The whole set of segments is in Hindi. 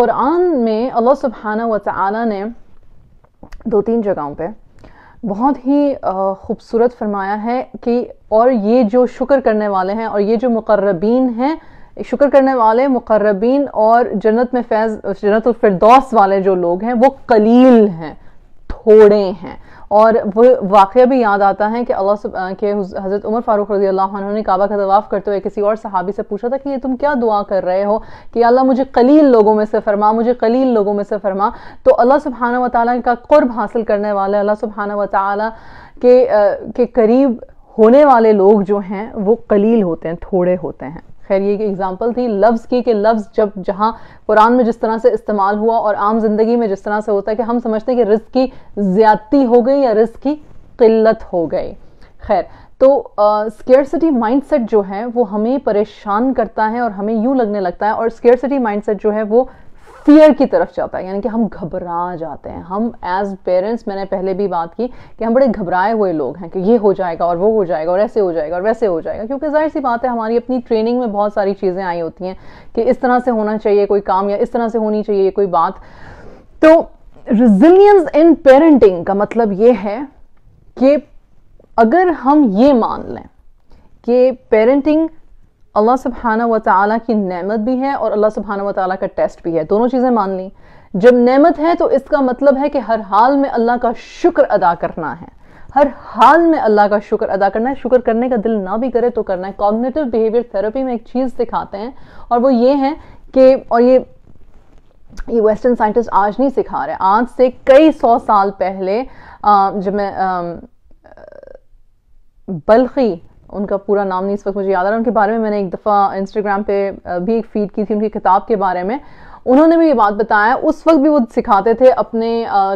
कुरान में अल्लाह सुबहाना व तआला ने दो तीन जगहों पे बहुत ही खूबसूरत फरमाया है कि और ये जो शुक्र करने वाले हैं और ये जो मुकर्रबीन हैं शुक्र करने वाले मुकर्रबीन और जन्नत में फैज़ जन्नत फिरदौस वाले जो लोग हैं वो कलील हैं थोड़े हैं और वो वाक़ भी याद आता है कि अल्लाह के हज़रत उमर फ़ारूक रजी अल्लाह ने काबा का तवाफ़ करते हुए किसी और सहाबी से पूछा था कि ये तुम क्या दुआ कर रहे हो कि अल्लाह मुझे कलील लोगों में से फरमा मुझे कलील लोगों में से फरमा तो अल्लाह सुबहाना वाली का कुर्ब हासिल करने वाले अल्लाह सुबहाना वाली के, के करीब होने वाले लोग जो हैं वो कलील होते हैं थोड़े होते हैं खैर ये एग्जाम्पल थी लफ्ज़ की कि लफ्ज़ जब जहाँ कुरान में जिस तरह से इस्तेमाल हुआ और आम ज़िंदगी में जिस तरह से होता है कि हम समझते हैं कि रिस्क की ज़्यादती हो गई या रिस्क की किल्लत हो गई खैर तो स्केयरसिटी माइंडसेट जो है वो हमें परेशान करता है और हमें यूँ लगने लगता है और स्केयरसिटी माइंडसेट जो है वो फियर की तरफ जाता है यानी कि हम घबरा जाते हैं हम एज पेरेंट्स मैंने पहले भी बात की कि हम बड़े घबराए हुए लोग हैं कि ये हो जाएगा और वो हो जाएगा और ऐसे हो जाएगा और वैसे हो जाएगा क्योंकि जाहिर सी बात है हमारी अपनी ट्रेनिंग में बहुत सारी चीज़ें आई होती हैं कि इस तरह से होना चाहिए कोई काम या इस तरह से होनी चाहिए कोई बात तो रिजिलियंस इन पेरेंटिंग का मतलब ये है कि अगर हम ये मान लें कि पेरेंटिंग अल्लाह सुबहाना व ताली की नेमत भी है और अल्लाह सुबहाना व ताली का टेस्ट भी है दोनों चीज़ें मान ली जब नेमत है तो इसका मतलब है कि हर हाल में अल्लाह का शुक्र अदा करना है हर हाल में अल्लाह का शुक्र अदा करना है शुक्र करने का दिल ना भी करे तो करना है कॉग्नेटिव बिहेवियर थेरेपी में एक चीज़ सिखाते हैं और वो ये है कि और ये ये वेस्टर्न साइंटिस्ट आज नहीं सिखा रहे आज से कई सौ साल पहले जब मैं बल्खी उनका पूरा नाम नहीं इस वक्त मुझे याद आ रहा उनके बारे में मैंने एक दफ़ा इंस्टाग्राम पे भी एक फीड की थी उनकी किताब के बारे में उन्होंने भी ये बात बताया उस वक्त भी वो सिखाते थे अपने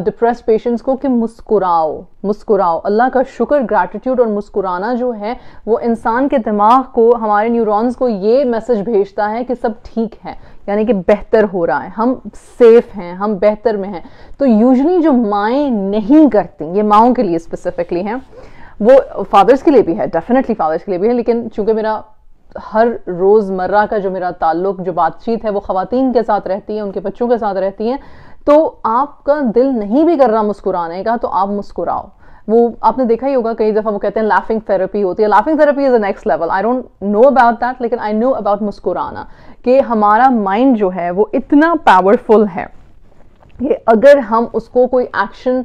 डिप्रेस पेशेंट्स को कि मुस्कुराओ मुस्कुराओ अल्लाह का शुक्र ग्रैटिट्यूड और मुस्कुराना जो है वो इंसान के दिमाग को हमारे न्यूरॉन्स को ये मैसेज भेजता है कि सब ठीक है यानी कि बेहतर हो रहा है हम सेफ हैं हम बेहतर में हैं तो यूजली जो माएँ नहीं करती ये माओं के लिए स्पेसिफिकली हैं वो फादर्स के लिए भी है डेफिनेटली फादर्स के लिए भी है लेकिन चूंकि मेरा हर रोज़मर्रा का जो मेरा ताल्लुक जो बातचीत है वो खातन के साथ रहती है उनके बच्चों के साथ रहती है तो आपका दिल नहीं भी कर रहा मुस्कुराने का तो आप मुस्कुराओ वो आपने देखा ही होगा कई दफ़ा वो कहते हैं लाफिंग थेरेपी होती है laughing therapy is a next level I don't know about that लेकिन आई नो अबाउट मुस्कुराना कि हमारा माइंड जो है वो इतना पावरफुल है कि अगर हम उसको कोई एक्शन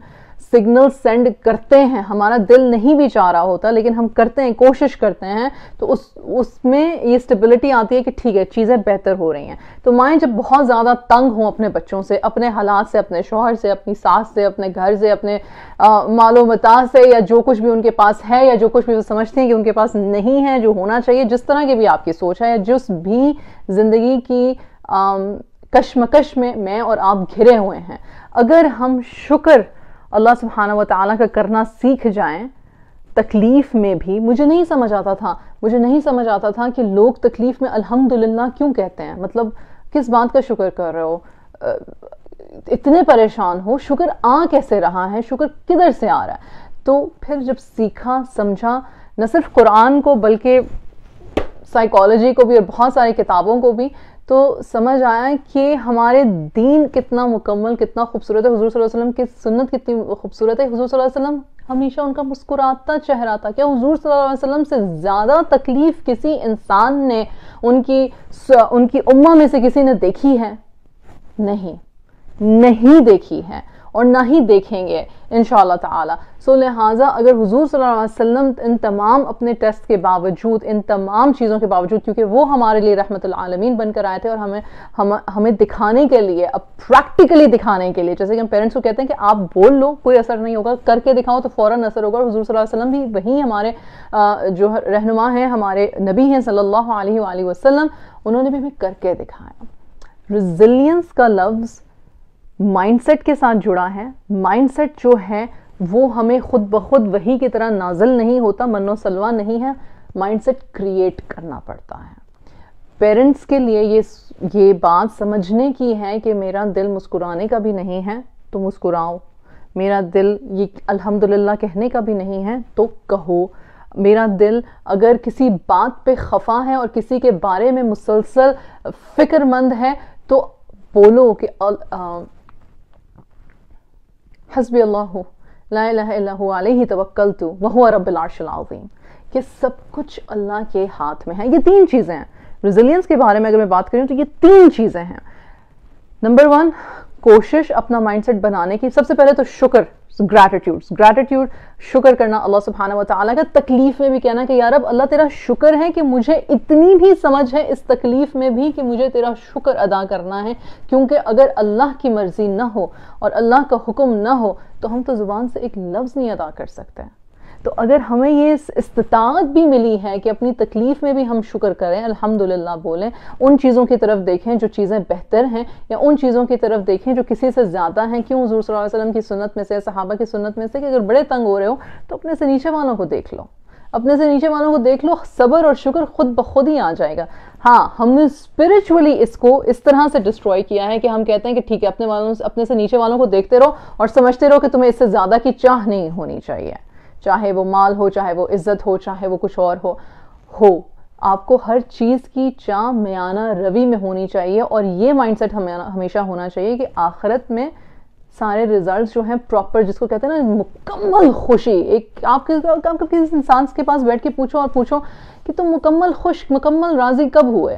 सिग्नल सेंड करते हैं हमारा दिल नहीं भी चाह रहा होता लेकिन हम करते हैं कोशिश करते हैं तो उस उसमें ये स्टेबिलिटी आती है कि ठीक है चीज़ें बेहतर हो रही हैं तो माएँ जब बहुत ज़्यादा तंग हों अपने बच्चों से अपने हालात से अपने शोहर से अपनी सास से अपने घर से अपने मालो मता से या जो कुछ भी उनके पास है या जो कुछ भी वो समझते हैं कि उनके पास नहीं है जो होना चाहिए जिस तरह की भी आपकी सोच है या जिस भी ज़िंदगी की कश्मकश में मैं और आप घिरे हुए हैं अगर हम शुक्र अल्लाह सुबहाना व ताली का करना सीख जाएं तकलीफ़ में भी मुझे नहीं समझ आता था मुझे नहीं समझ आता था कि लोग तकलीफ़ में अल्हम्दुलिल्लाह क्यों कहते हैं मतलब किस बात का शुक्र कर रहे हो इतने परेशान हो शुक्र आ कैसे रहा है शुक्र किधर से आ रहा है तो फिर जब सीखा समझा न सिर्फ कुरान को बल्कि साइकोलॉजी को भी और बहुत सारी किताबों को भी तो समझ आया कि हमारे दीन कितना मुकम्मल कितना खूबसूरत है हजूर वसल्लम की सुन्नत कितनी खूबसूरत है हजूर वसल्लम हमेशा उनका मुस्कुराता चेहरा था क्या हजूर वसल्लम से ज़्यादा तकलीफ़ किसी इंसान ने उनकी उनकी उम्मा में से किसी ने देखी है नहीं नहीं देखी है और ना ही देखेंगे इन ताला सो लिहाजा अगर हजूर वसल्लम इन तमाम अपने टेस्ट के बावजूद इन तमाम चीज़ों के बावजूद क्योंकि वो हमारे लिए रहमत आलमीन बनकर आए थे और हमें हम हमें दिखाने के लिए अब प्रैक्टिकली दिखाने के लिए जैसे कि हम पेरेंट्स को कहते हैं कि आप बोल लो कोई असर नहीं होगा करके दिखाओ तो फ़ौर असर होगा और हजूर वसल्लम भी वहीं हमारे जो रहनुमा हैं हमारे नबी हैं सल्ला वसलम उन्होंने भी हमें करके दिखाया रिजिलियंस का लफ्ज़ माइंडसेट के साथ जुड़ा है माइंडसेट जो है वो हमें खुद ब खुद वही की तरह नाजल नहीं होता मनोसलवा नहीं है माइंडसेट क्रिएट करना पड़ता है पेरेंट्स के लिए ये ये बात समझने की है कि मेरा दिल मुस्कुराने का भी नहीं है तो मुस्कुराओ मेरा दिल ये अल्हम्दुलिल्लाह कहने का भी नहीं है तो कहो मेरा दिल अगर किसी बात पे खफा है और किसी के बारे में मुसलसल फ़िक्रमंद है तो बोलो कि हसबी अल्लाह लाही तवक्ल तो वह रबारशलाजीम ये सब कुछ अल्लाह के हाथ में है ये तीन चीज़ें हैं रिजिलियंस के बारे में अगर मैं बात करूँ तो ये तीन चीज़ें हैं नंबर वन कोशिश अपना माइंडसेट बनाने की सबसे पहले तो शुक्र ग्रैटिट्यूड ग्रैटिट्यूड शुक्र करना अल्लाह सुबहाना वाली का तकलीफ में भी कहना कि यार अब अल्लाह तेरा शुक्र है कि मुझे इतनी भी समझ है इस तकलीफ में भी कि मुझे तेरा शुक्र अदा करना है क्योंकि अगर अल्लाह की मर्ज़ी ना हो और अल्लाह का हुक्म ना हो तो हम तो ज़ुबान से एक लफ्ज़ नहीं अदा कर सकते हैं तो अगर हमें ये इस्तात भी मिली है कि अपनी तकलीफ़ में भी हम शुक्र करें अल्हम्दुलिल्लाह बोलें उन चीज़ों की तरफ देखें जो चीज़ें बेहतर हैं या उन चीज़ों की तरफ देखें जो किसी से ज़्यादा हैं क्यों हजूर वसल्लम की सुनत में से सहाबा की सुनत में से कि अगर बड़े तंग हो रहे हो तो अपने से नीचे वालों को देख लो अपने से नीचे वालों को देख लो सब्र और शुक्र खुद ब खुद ही आ जाएगा हाँ हमने स्पिरिचुअली इसको इस तरह से डिस्ट्रॉय किया है कि हम कहते हैं कि ठीक है अपने वालों अपने से नीचे वालों को देखते रहो और समझते रहो कि तुम्हें इससे ज़्यादा की चाह नहीं होनी चाहिए चाहे वो माल हो चाहे वो इज्जत हो चाहे वो कुछ और हो हो आपको हर चीज़ की चाह म्याना रवि में होनी चाहिए और ये माइंडसेट हमें हमेशा होना चाहिए कि आखिरत में सारे रिजल्ट्स जो हैं प्रॉपर जिसको कहते हैं ना मुकम्मल खुशी एक आप आप किसी इंसान के पास बैठ के पूछो और पूछो कि तुम मुकम्मल खुश मुकम्मल राज़ी कब हुए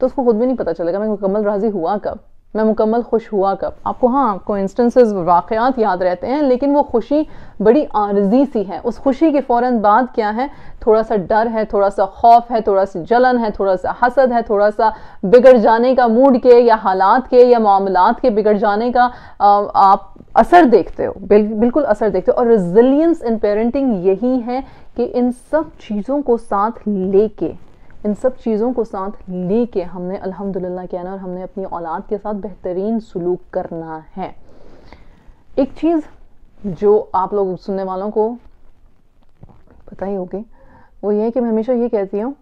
तो उसको खुद भी नहीं पता चलेगा मैं मुकम्मल राज़ी हुआ कब मैं मुकम्मल खुश हुआ कब आपको हाँ आपको इंस्टेंसेस वाक़ात याद रहते हैं लेकिन वो खुशी बड़ी आर्जी सी है उस खुशी के फ़ौर बाद क्या है थोड़ा सा डर है थोड़ा सा खौफ है थोड़ा सा जलन है थोड़ा सा हसद है थोड़ा सा बिगड़ जाने का मूड के या हालात के या मामला के बिगड़ जाने का आप असर देखते हो बिल, बिल्कुल असर देखते हो और रिजिलियंस इन पेरेंटिंग यही है कि इन सब चीज़ों को साथ लेके इन सब चीज़ों को साथ ले के हमने अल्हम्दुलिल्लाह कहना और हमने अपनी औलाद के साथ बेहतरीन सलूक करना है एक चीज़ जो आप लोग सुनने वालों को पता ही होगी वो ये है कि मैं हमेशा ये कहती हूँ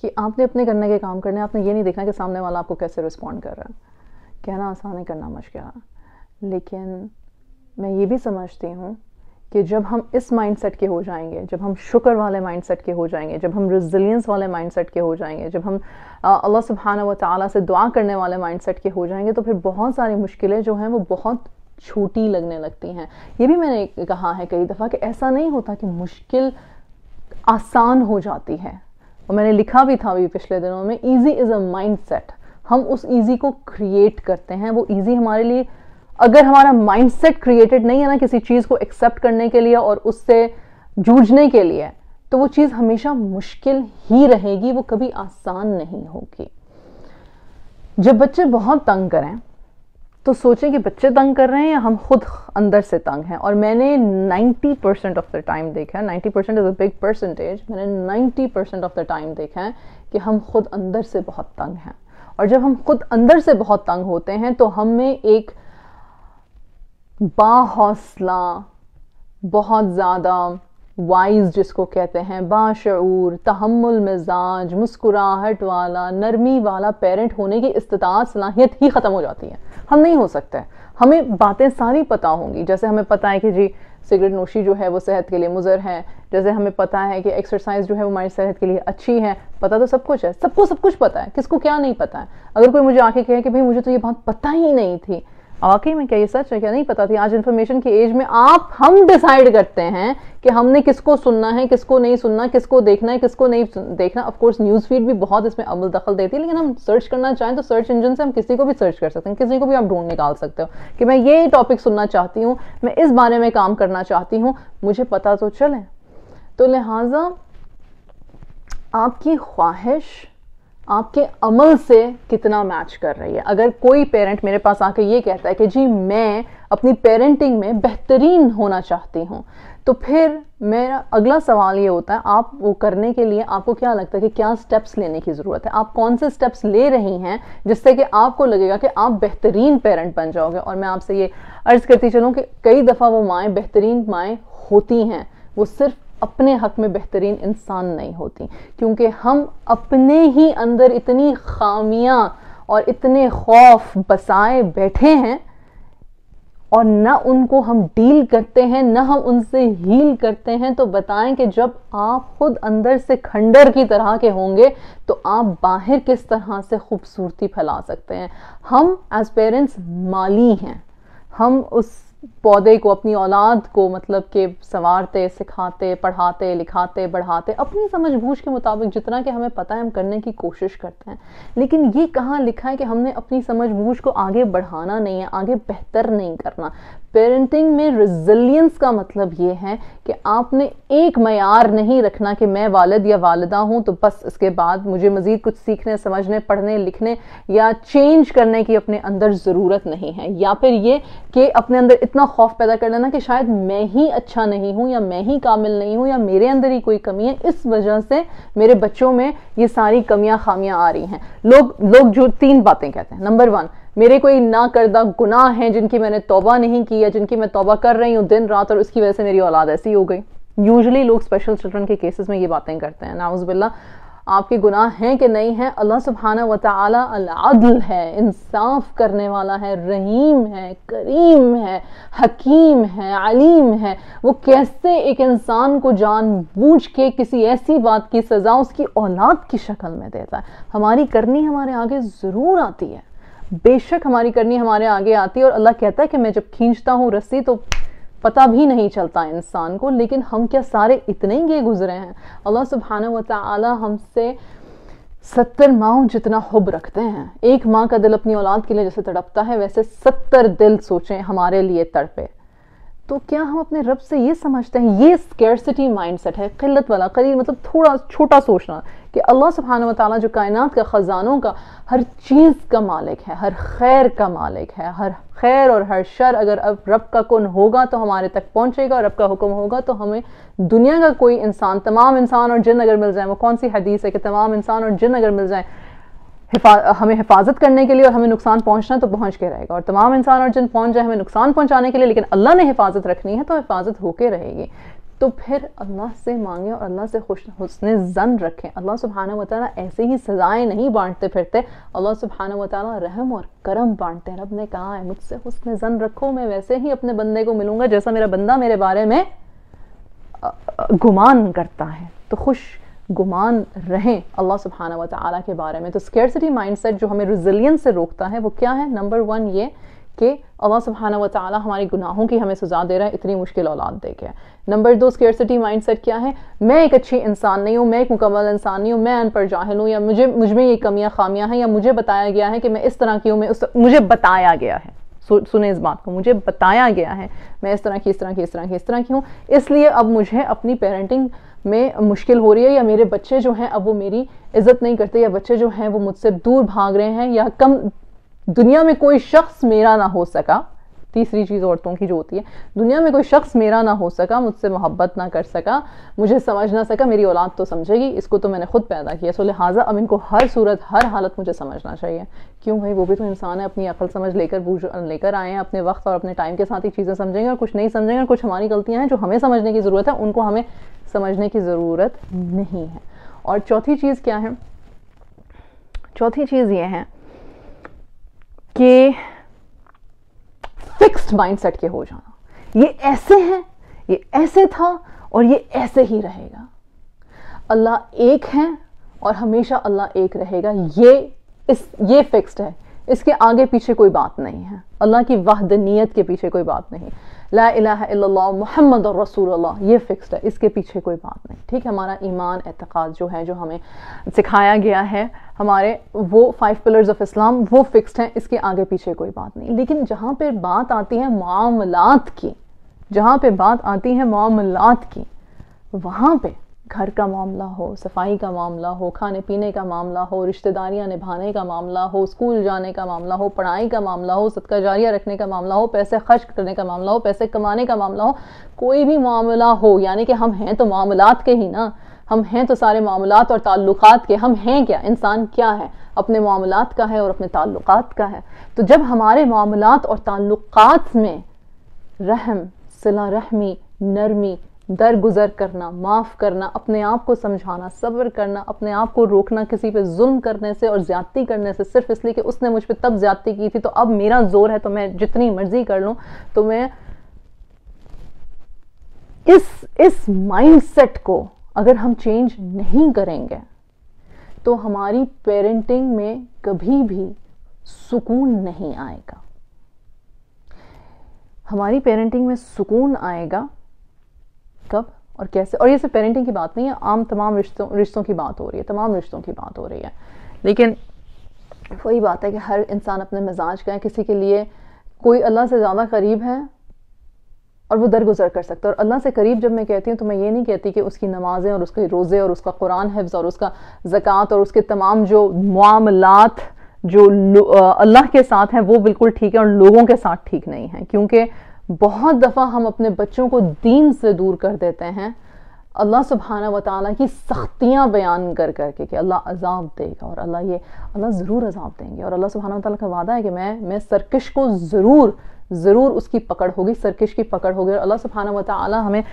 कि आपने अपने करने के काम करने आपने ये नहीं देखना कि सामने वाला आपको कैसे रिस्पॉन्ड कर रहा है कहना आसान है करना मुश्किल है लेकिन मैं ये भी समझती हूँ कि जब हम इस माइंडसेट के हो जाएंगे जब हम शुक्र वाले माइंडसेट के हो जाएंगे जब हम रेजिलियंस वाले माइंडसेट के हो जाएंगे जब हम अल्लाह सुबहाना व ताली से दुआ करने वाले माइंडसेट के हो जाएंगे तो फिर बहुत सारी मुश्किलें जो हैं वो बहुत छोटी लगने लगती हैं ये भी मैंने कहा है कई दफ़ा कि ऐसा नहीं होता कि मुश्किल आसान हो जाती है और मैंने लिखा भी था अभी पिछले दिनों में ईजी इज़ अ माइंड हम उस ईजी को क्रिएट करते हैं वो ईजी हमारे लिए अगर हमारा माइंडसेट क्रिएटेड नहीं है ना किसी चीज़ को एक्सेप्ट करने के लिए और उससे जूझने के लिए तो वो चीज़ हमेशा मुश्किल ही रहेगी वो कभी आसान नहीं होगी जब बच्चे बहुत तंग करें तो सोचें कि बच्चे तंग कर रहे हैं या हम खुद अंदर से तंग हैं और मैंने 90 परसेंट ऑफ द टाइम देखा है 90 percent is a big percentage मैंने 90 परसेंट ऑफ द टाइम देखा है कि हम खुद अंदर से बहुत तंग हैं और जब हम खुद अंदर से बहुत तंग होते हैं तो हमें एक बाहौसला बहुत ज़्यादा वाइज जिसको कहते हैं बाशूर तहमुल मिजाज मुस्कुराहट वाला नरमी वाला पेरेंट होने की इस्तात सलाहियत ही ख़त्म हो जाती है हम नहीं हो सकते हमें बातें सारी पता होंगी जैसे हमें पता है कि जी सिगरेट नोशी जो है वो सेहत के लिए मुजर है जैसे हमें पता है कि एक्सरसाइज जो है वो हमारी सेहत के लिए अच्छी है पता तो सब कुछ है सबको सब कुछ पता है किसको क्या नहीं पता है अगर कोई मुझे आके कहे कि भाई मुझे तो ये बात पता ही नहीं थी वाकई में क्या ये सच है क्या नहीं पता थी आज इन्फॉर्मेशन की एज में आप हम डिसाइड करते हैं कि हमने किसको सुनना है किसको नहीं सुनना किसको देखना है किसको नहीं देखना ऑफ कोर्स न्यूज़ फीड भी बहुत इसमें अमल दखल देती है लेकिन हम सर्च करना चाहें तो सर्च इंजन से हम किसी को भी सर्च कर सकते हैं किसी को भी आप ढूंढ निकाल सकते हो कि मैं ये टॉपिक सुनना चाहती हूँ मैं इस बारे में काम करना चाहती हूँ मुझे पता तो चले तो लिहाजा आपकी ख्वाहिश आपके अमल से कितना मैच कर रही है अगर कोई पेरेंट मेरे पास आकर ये कहता है कि जी मैं अपनी पेरेंटिंग में बेहतरीन होना चाहती हूँ तो फिर मेरा अगला सवाल ये होता है आप वो करने के लिए आपको क्या लगता है कि क्या स्टेप्स लेने की ज़रूरत है आप कौन से स्टेप्स ले रही हैं जिससे कि आपको लगेगा कि आप बेहतरीन पेरेंट बन जाओगे और मैं आपसे ये अर्ज़ करती चलूँ कि कई दफ़ा वो माएँ बेहतरीन माएँ होती हैं वो सिर्फ अपने हक में बेहतरीन इंसान नहीं होती क्योंकि हम अपने ही अंदर इतनी खामियां और इतने खौफ बसाए बैठे हैं और ना उनको हम डील करते हैं ना हम उनसे हील करते हैं तो बताएं कि जब आप खुद अंदर से खंडर की तरह के होंगे तो आप बाहर किस तरह से खूबसूरती फैला सकते हैं हम एज पेरेंट्स माली हैं हम उस पौधे को अपनी औलाद को मतलब के संवारते सिखाते पढ़ाते लिखाते बढ़ाते अपनी समझ बूझ के मुताबिक जितना कि हमें पता है हम करने की कोशिश करते हैं लेकिन ये कहाँ लिखा है कि हमने अपनी समझ बूझ को आगे बढ़ाना नहीं है आगे बेहतर नहीं करना पेरेंटिंग में रिजिलियंस का मतलब ये है कि आपने एक मैार नहीं रखना कि मैं वालद या वालदा हूँ तो बस इसके बाद मुझे मज़ीद कुछ सीखने समझने पढ़ने लिखने या चेंज करने की अपने अंदर ज़रूरत नहीं है या फिर ये कि अपने अंदर इतना खौफ पैदा कर देना कि शायद मैं ही अच्छा नहीं हूँ या मैं ही कामिल नहीं हूँ या मेरे अंदर ही कोई कमी है इस वजह से मेरे बच्चों में ये सारी कमियाँ खामियाँ आ रही हैं लोग लोग जो तीन बातें कहते हैं नंबर वन मेरे कोई ना करदा गुनाह हैं जिनकी मैंने तोबा नहीं की या जिनकी मैं तोबा कर रही हूँ दिन रात और उसकी वजह से मेरी औलाद ऐसी हो गई यूजली लोग स्पेशल चिल्ड्रन के केसेस में ये बातें करते हैं बिल्ला आपके गुनाह हैं कि नहीं हैं अल्लाह सुबहाना व अदल है इंसाफ करने वाला है रहीम है करीम है हकीम है अलीम है वो कैसे एक इंसान को जानबूझ के किसी ऐसी बात की सज़ा उसकी औलाद की शक्ल में देता है हमारी करनी हमारे आगे ज़रूर आती है बेशक हमारी करनी हमारे आगे आती है और अल्लाह कहता है कि मैं जब खींचता हूँ रस्सी तो पता भी नहीं चलता इंसान को लेकिन हम क्या सारे इतने ही गुजरे हैं अल्लाह सुबहाना व हमसे सत्तर माओ जितना हुब रखते हैं एक माँ का दिल अपनी औलाद के लिए जैसे तड़पता है वैसे सत्तर दिल सोचें हमारे लिए तड़पे तो क्या हम अपने रब से ये समझते हैं ये स्केरसिटी माइंडसेट है किल्लत वाला करीर मतलब थोड़ा छोटा सोचना कि अल्लाह सुबहान ताली जो कायनात का ख़जानों का हर चीज़ का मालिक है हर खैर का मालिक है हर खैर और हर शर अगर अब रब का कौन होगा तो हमारे तक पहुँचेगा और रब का हुक्म होगा तो हमें दुनिया का कोई इंसान तमाम इंसान और जिन अगर मिल जाए वो कौन सी हदीस है कि तमाम इंसान और जिन अगर मिल जाए हिफा, हमें हिफाजत करने के लिए और हमें नुकसान पहुंचना तो पहुंच के रहेगा और तमाम इंसान और जिन पहुंच जाए हमें नुकसान पहुंचाने के लिए लेकिन अल्लाह ने हिफाजत रखनी है तो हिफाजत होके रहेगी तो फिर अल्लाह से मांगे और अल्लाह से खुश हुसन जन रखें अल्लाह सुबहाना वाली ऐसे ही सज़ाएँ नहीं बांटते फिरते अल्लाह सुबहाना वाली रहम और करम बांटते हैं रब ने कहा है मुझसे हुसन जन रखो मैं वैसे ही अपने बंदे को मिलूंगा जैसा मेरा बंदा मेरे बारे में गुमान करता है तो खुश गुमान रहें अल्लाह सुबहाना व के बारे में तो स्केरसिटी माइंडसेट जो हमें रिजिलियंस से रोकता है वो क्या है नंबर वन ये कि अल्लाह सुबहाना व ताली हमारे गुनाहों की हमें सज़ा दे रहा है इतनी मुश्किल औलाद दे के नंबर दो स्केरसिटी माइंडसेट क्या है मैं एक अच्छी इंसान नहीं हूँ मैं एक मुकम्मल इंसान नहीं हूँ मैं अनपढ़ जाहिल हूँ या मुझे मुझ में ये कमियाँ खामियाँ हैं या मुझे बताया गया है कि मैं इस तरह की हूँ मैं उस मुझे बताया गया है सुने इस बात को मुझे बताया गया है मैं इस तरह की इस तरह की इस तरह की इस तरह की हूँ इसलिए अब मुझे अपनी पेरेंटिंग में मुश्किल हो रही है या मेरे बच्चे जो हैं अब वो मेरी इज्जत नहीं करते या बच्चे जो हैं वो मुझसे दूर भाग रहे हैं या कम दुनिया में कोई शख्स मेरा ना हो सका तीसरी चीज़ औरतों की जो होती है दुनिया में कोई शख्स मेरा ना हो सका मुझसे मोहब्बत ना कर सका मुझे समझ ना सका मेरी औलाद तो समझेगी इसको तो मैंने खुद पैदा किया सो लिहाजा अब इनको हर सूरत हर हालत मुझे समझना चाहिए क्यों भाई वो भी तो इंसान है अपनी अकल समझ लेकर बूझ लेकर आए हैं अपने वक्त और अपने टाइम के साथ ही चीज़ें समझेंगे और कुछ नहीं समझेंगे और कुछ हमारी गलतियाँ हैं जो हमें समझने की ज़रूरत है उनको हमें समझने की ज़रूरत नहीं है और चौथी चीज़ क्या है चौथी चीज़ ये है कि फिक्स्ड माइंडसेट के हो जाना ये ऐसे हैं ये ऐसे था और ये ऐसे ही रहेगा अल्लाह एक है और हमेशा अल्लाह एक रहेगा ये इस ये फिक्स्ड है इसके आगे पीछे कोई बात नहीं है अल्लाह की वाहदनीयत के पीछे कोई बात नहीं ला इला मोहम्मद और रसूल ये फ़िक्सड है इसके पीछे कोई बात नहीं ठीक है हमारा ईमान एतक़ाद जो है जो हमें सिखाया गया है हमारे वो फाइव पिलर्स ऑफ इस्लाम वो फ़िक्सड हैं इसके आगे पीछे कोई बात नहीं लेकिन जहाँ पर बात आती है मामलात की जहाँ पर बात आती है मामलात की वहाँ पर घर का मामला हो सफाई का मामला हो खाने पीने का मामला हो रिश्तेदारियाँ निभाने का मामला हो स्कूल जाने का मामला हो पढ़ाई का मामला हो सदका जारिया रखने का मामला हो पैसे खर्च करने का मामला हो पैसे कमाने का मामला हो कोई भी मामला हो यानी कि हम हैं तो मामलात के ही ना हम हैं तो सारे मामलात और ताल्लुकात के हम हैं क्या इंसान क्या है अपने मामलात का है और अपने ताल्लुकात का है तो जब हमारे मामलात और ताल्लुकात में रहम सिला रहमी नरमी दरगुजर करना माफ़ करना अपने आप को समझाना सब्र करना अपने आप को रोकना किसी पे जुल्म करने से और ज़्यादती करने से सिर्फ इसलिए कि उसने मुझ पर तब ज़्यादती की थी तो अब मेरा जोर है तो मैं जितनी मर्जी कर लूँ तो मैं इस इस माइंडसेट को अगर हम चेंज नहीं करेंगे तो हमारी पेरेंटिंग में कभी भी सुकून नहीं आएगा हमारी पेरेंटिंग में सुकून आएगा कब और कैसे और ये सिर्फ पेरेंटिंग की बात नहीं है आम तमाम रिश्तों रिश्तों की बात हो रही है तमाम रिश्तों की बात हो रही है लेकिन वही बात है कि हर इंसान अपने मिजाज का है किसी के लिए कोई अल्लाह से ज़्यादा करीब है और वो दरगुजर कर सकता है और अल्लाह से करीब जब मैं कहती हूँ तो मैं ये नहीं कहती कि उसकी नमाज़ें और उसके रोज़े और उसका कुरान हफ्ज़ और उसका ज़क़़त और उसके तमाम जो मामलात जो अल्लाह के साथ हैं वो बिल्कुल ठीक है और लोगों के साथ ठीक नहीं है क्योंकि बहुत दफ़ा हम अपने बच्चों को दीन से दूर कर देते हैं अल्लाह सुबहाना व ताली की सख्तियाँ बयान कर करके कि अल्लाह अजाब देगा और अल्लाह ये अल्लाह ज़रूर अजाब देंगे और अल्लाह सुबहाना ताली का वादा है कि मैं मैं सरकश को ज़रूर ज़रूर उसकी पकड़ होगी सरकश की पकड़ होगी और अल्लाह सुबहाना व ताली हमें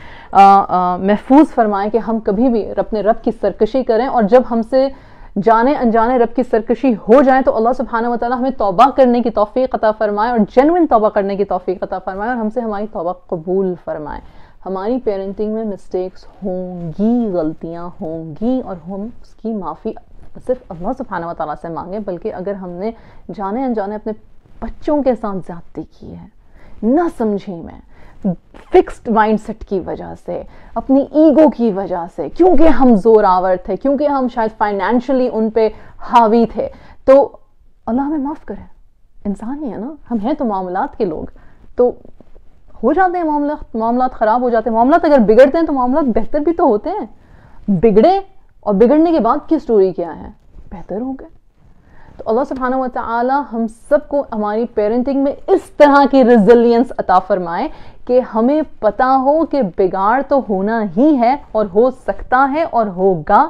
महफूज फरमाएँ कि हम कभी भी अपने रब की सरकशी करें और जब हमसे जाने अनजाने रब की सरकशी हो जाए तो अल्लाह सुबहाना वाली हमें तोबा करने की तोफ़ी अता फ़रमाए और जेनविन तोबा करने की तोफ़ी अता फ़रमाए और हमसे हमारी तोबा कबूल फ़रमाए हमारी पेरेंटिंग में मिस्टेक्स होंगी गलतियाँ होंगी और हम उसकी माफ़ी सिर्फ अल्लाह सुबहाना वाली से मांगें बल्कि अगर हमने जाने अनजाने अपने बच्चों के साथ ज़्यादती की है ना समझी मैं फिक्स्ड माइंडसेट की वजह से अपनी ईगो की वजह से क्योंकि हम जोरावर थे क्योंकि हम शायद फाइनेंशियली उन पे हावी थे तो अल्लाह हमें माफ़ करें इंसान ही है ना हम हैं तो मामला के लोग तो हो जाते हैं मामला मामला ख़राब हो जाते हैं मामला अगर बिगड़ते हैं तो मामला बेहतर भी तो होते हैं बिगड़े और बिगड़ने के बाद की स्टोरी क्या है बेहतर हो गए तो अल्लाह सुबहाना व हम सबको हमारी पेरेंटिंग में इस तरह की रिजिलियंस अता फरमाए कि हमें पता हो कि बिगाड़ तो होना ही है और हो सकता है और होगा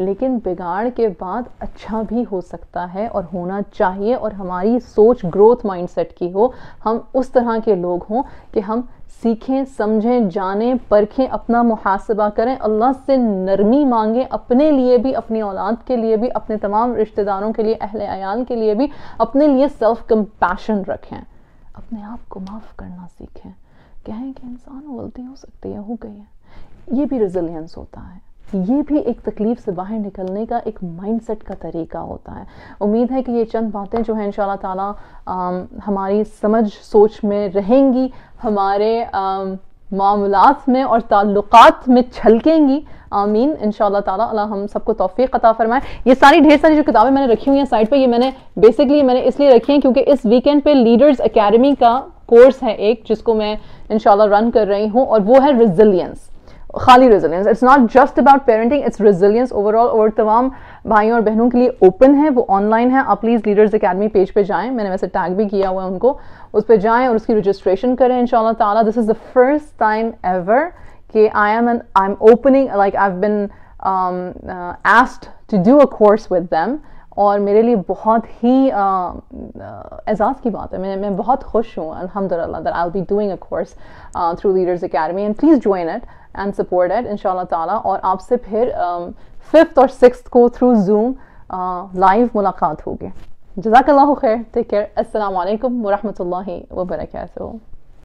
लेकिन बिगाड़ के बाद अच्छा भी हो सकता है और होना चाहिए और हमारी सोच ग्रोथ माइंडसेट की हो हम उस तरह के लोग हों कि हम सीखें समझें जानें परखें अपना मुहासबा करें अल्लाह से नरमी मांगें अपने लिए भी अपनी औलाद के लिए भी अपने तमाम रिश्तेदारों के लिए अहल आयाल के लिए भी अपने लिए सेल्फ कंपैशन रखें अपने आप को माफ़ करना सीखें कहें कि इंसान गलती हो सकती है हो गई है ये भी रिजिलियंस होता है ये भी एक तकलीफ से बाहर निकलने का एक माइंडसेट का तरीका होता है उम्मीद है कि ये चंद बातें जो हैं इन शाह हमारी समझ सोच में रहेंगी हमारे मामलात में और ताल्लुकात में छलकेंगी आमीन इन ताला अल्लाह हम सबको तोफ़ी अता फरमाए ये सारी ढेर सारी जो किताबें मैंने रखी हुई हैं साइड पे ये मैंने बेसिकली मैंने इसलिए रखी हैं क्योंकि इस वीकेंड पे लीडर्स एकेडमी का कोर्स है एक जिसको मैं इन रन कर रही हूँ और वो है रिजिलियंस खाली resilience it's not just about parenting it's resilience overall और तमाम भाइयों और बहनों के लिए ओपन है वो ऑनलाइन है आप प्लीज़ लीडर्स अकेडमी पेज पे जाएं मैंने वैसे टैग भी किया हुआ है उनको उस पर जाएँ और उसकी रजिस्ट्रेशन करें इन ताला this is the first time ever कि I am an I am opening like I been asked to do a course with them और मेरे लिए बहुत ही uh, uh, एजाज़ की बात है मैं मैं बहुत खुश हूँ अलहमदिल्ला that I will be doing a course through leaders academy and please join it and supported इन ताला और आपसे फिर फिफ्थ और सिक्स को थ्रू जूम लाइव मुलाकात होगी जजाकल्ला खैर टेक केयर असलकम वरहमल वबरकू